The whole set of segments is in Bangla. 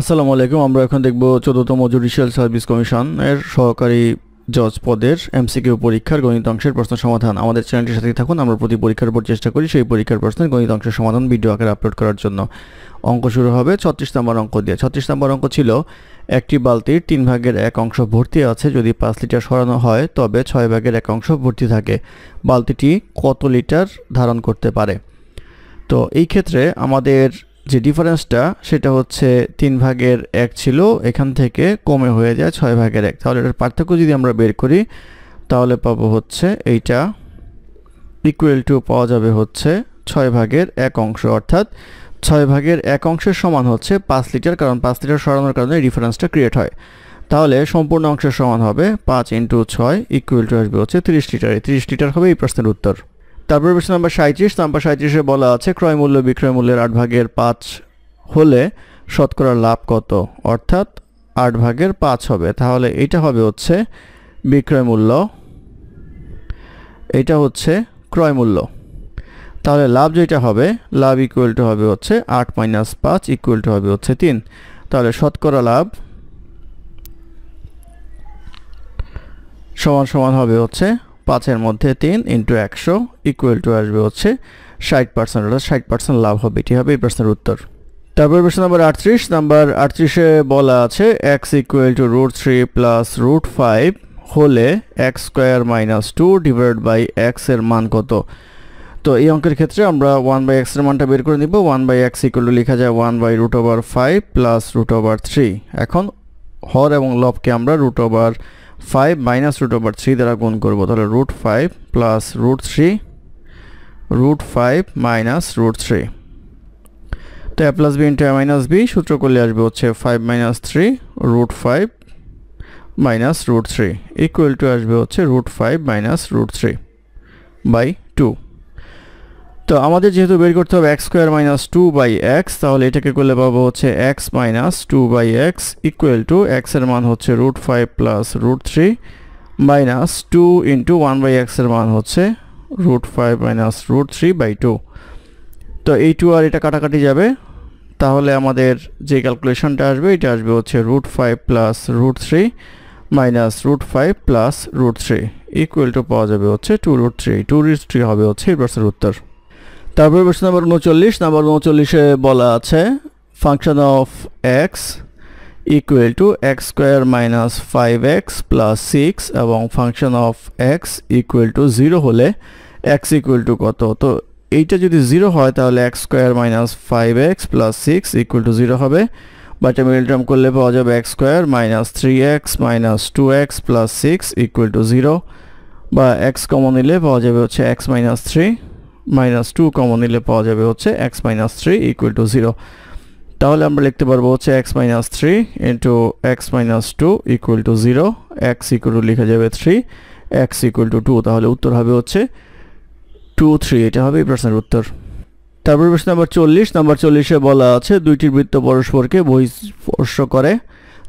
আসসালামু আলাইকুম আমরা এখন দেখব চোদ্দতম জুডিশিয়াল সার্ভিস কমিশন এর সহকারী জজ পদের এমসিকিউ পরীক্ষার গণিত অংশের প্রশ্ন সমাধান আমাদের চ্যানেলটির সাথে থাকুন আমরা প্রতি পরীক্ষার পর চেষ্টা করি সেই পরীক্ষার প্রশ্নের গণিত অংশের সমাধান ভিডিও আকারে আপলোড করার জন্য অঙ্ক শুরু হবে ছত্রিশ নম্বর অঙ্ক দিয়ে ছত্রিশ নম্বর অঙ্ক ছিল একটি বালতির তিন ভাগের এক অংশ ভর্তি আছে যদি পাঁচ লিটার সরানো হয় তবে ছয় ভাগের এক অংশ ভর্তি থাকে বালতিটি কত লিটার ধারণ করতে পারে তো এই ক্ষেত্রে আমাদের যে ডিফারেন্সটা সেটা হচ্ছে তিন ভাগের এক ছিল এখান থেকে কমে হয়ে যায় ছয় ভাগের এক তাহলে এটার পার্থক্য যদি আমরা বের করি তাহলে পাবো হচ্ছে এইটা ইকুয়াল টু পাওয়া যাবে হচ্ছে ছয় ভাগের এক অংশ অর্থাৎ ছয় ভাগের এক অংশের সমান হচ্ছে পাঁচ লিটার কারণ পাঁচ লিটার সরানোর কারণে ডিফারেন্সটা ক্রিয়েট হয় তাহলে সম্পূর্ণ অংশের সমান হবে পাঁচ ইন্টু ছয় ইকুয়াল টু আসবে হচ্ছে তিরিশ লিটার তিরিশ লিটার হবে এই প্রশ্নের উত্তর তারপর প্রশ্ন নাম্বার সাঁত্রিশ নাম্বার সাঁত্রিশে বলা আছে ক্রয় মূল্য বিক্রয় মূল্যের আট ভাগের পাঁচ হলে শতকরা লাভ কত অর্থাৎ আট ভাগের পাঁচ হবে তাহলে এটা হবে হচ্ছে বিক্রয় মূল্য এটা হচ্ছে ক্রয় মূল্য তাহলে লাভ যেটা হবে লাভ ইকুয়াল টু হবে হচ্ছে আট মাইনাস পাঁচ ইকুয়াল টু হবে হচ্ছে তিন তাহলে শতকরা লাভ সমান সমান হবে হচ্ছে পাঁচের মধ্যে তিন ইন্টু একশো ইকুয়াল টু আসবে হচ্ছে ষাট পার্সেন্ট অর্থাৎ ষাট পার্সেন্ট লাভ হবে এটি হবে এই প্রশ্নের উত্তর তারপর প্রশ্ন নম্বর আটত্রিশ নাম্বার আটত্রিশে বলা আছে X equal to root three plus root five হলে X square minus two divide by এক্সের মান কত তো এই অঙ্কের ক্ষেত্রে আমরা ওয়ান বাই এক্সের মানটা বের করে নিব one by X equal to লেখা যায় one by root over five plus root over three এখন হর এবং লবকে আমরা root over five minus root over three দ্বারা গুণ করবো তাহলে root five plus root three root five minus root three তো A plus B into A minus B সূত্র করলে আসবে হচ্ছে five minus three root five minus root three equal to আসবে হচ্ছে root five minus root three by two তো আমাদের যেহেতু বের করতে হবে X square minus two by X তাহলে এটাকে করলে পাবো হচ্ছে X minus two by X equal to এক্সের মান হচ্ছে root five plus root three minus two into one by এক্সের মান হচ্ছে root five minus root three by two তো এই টু আর এটা কাটাকাটি যাবে তাহলে আমাদের যে ক্যালকুলেশনটা আসবে এটা আসবে হচ্ছে root five plus root three minus root five plus root three equal to পাওয়া যাবে হচ্ছে two root three two root three হবে হচ্ছে এই প্রশ্নের উত্তর তারপরে প্রশ্ন নম্বর উনচল্লিশ নাম্বার উনচল্লিশে বলা আছে function of X equal to X square minus five X plus six এবং function of X equal to zero হলে এক্স ইকুয়াল টু কত তো এইটা যদি জিরো হয় তাহলে X square minus five X plus six equal to zero হবে বাট আমি টার্ম করলে পাওয়া যাবে X square minus three X minus two X plus six equal to zero বা এক্স কমন নিলে পাওয়া যাবে হচ্ছে X minus three minus two common নিলে পাওয়া যাবে হচ্ছে X minus three equal to zero তাহলে আমরা লিখতে পারবো হচ্ছে X minus three into X minus two equal to zero X equal to লেখা যাবে three X equal to two তাহলে উত্তর হবে হচ্ছে টু থ্রি এটা হবে এই প্রশ্নের উত্তর তারপর প্রশ্ন নাম্বার চল্লিশ নাম্বার চল্লিশে বলা আছে দুইটির বৃত্ত পরস্পরকে বহিস্পর্শ করে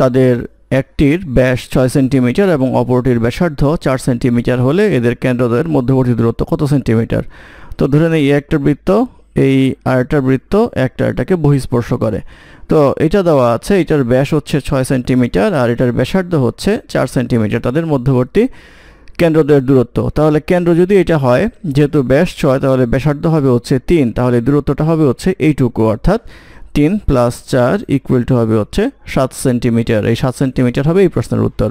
তাদের একটির ব্যাস ছয় সেন্টিমিটার এবং অপরটির ব্যাসার্ধ চার সেন্টিমিটার হলে এদের কেন্দ্রদের মধ্যবর্তী দূরত্ব কত সেন্টিমিটার তো ধরে নেই একটা বৃত্ত এই আয়টার বৃত্ত একটা এটাকে বহিস্পর্শ করে তো এটা দেওয়া আছে এটার ব্যাস হচ্ছে ছয় সেন্টিমিটার আর এটার ব্যাসার্ধ হচ্ছে চার সেন্টিমিটার তাদের মধ্যবর্তী কেন্দ্রদের দূরত্ব তাহলে কেন্দ্র যদি এটা হয় যেহেতু ব্যাস ছয় তাহলে ব্যাসার্ধ হবে হচ্ছে তিন তাহলে দূরত্বটা হবে হচ্ছে এইটুকু অর্থাৎ তিন প্লাস চার ইকুয়াল টু হবে হচ্ছে সাত সেন্টিমিটার এই সাত সেন্টিমিটার হবে এই প্রশ্নের উত্তর